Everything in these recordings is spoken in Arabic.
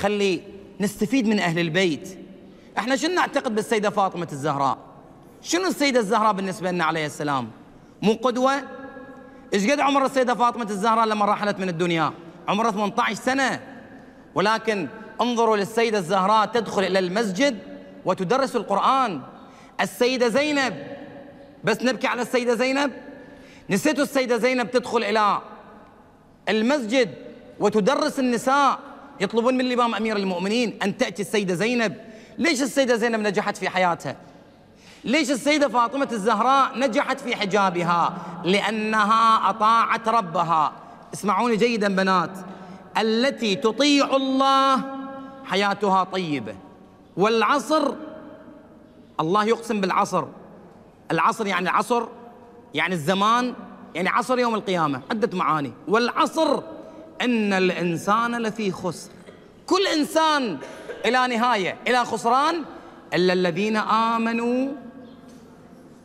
خلي نستفيد من أهل البيت احنا شنو نعتقد بالسيدة فاطمة الزهراء شنو السيدة الزهراء بالنسبة لنا عليه السلام مو قدوة ايش قد عمر السيدة فاطمة الزهراء لما رحلت من الدنيا عمرها 18 سنة ولكن انظروا للسيدة الزهراء تدخل إلى المسجد وتدرس القرآن السيدة زينب بس نبكي على السيدة زينب نسيتوا السيدة زينب تدخل إلى المسجد وتدرس النساء يطلبون من الإمام أمير المؤمنين أن تأتي السيدة زينب ليش السيدة زينب نجحت في حياتها ليش السيدة فاطمة الزهراء نجحت في حجابها لأنها أطاعت ربها اسمعوني جيدا بنات التي تطيع الله حياتها طيبة والعصر الله يقسم بالعصر العصر يعني العصر يعني الزمان يعني عصر يوم القيامة عدة معاني والعصر ان الانسان لفي خسر كل انسان الى نهايه الى خسران الا الذين امنوا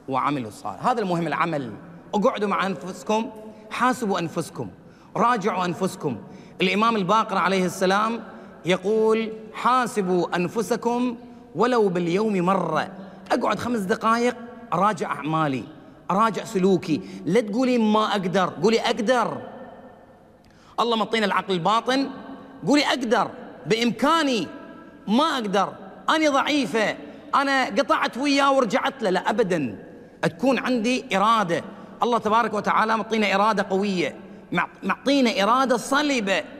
وعملوا الصالح هذا المهم العمل اقعدوا مع انفسكم حاسبوا انفسكم راجعوا انفسكم الامام الباقر عليه السلام يقول حاسبوا انفسكم ولو باليوم مره اقعد خمس دقائق اراجع اعمالي اراجع سلوكي لا تقولي ما اقدر قولي اقدر الله مطينا العقل الباطن قولي اقدر بامكاني ما اقدر انا ضعيفه انا قطعت وياه ورجعت له لا ابدا تكون عندي اراده الله تبارك وتعالى معطينا اراده قويه معطينا اراده صلبه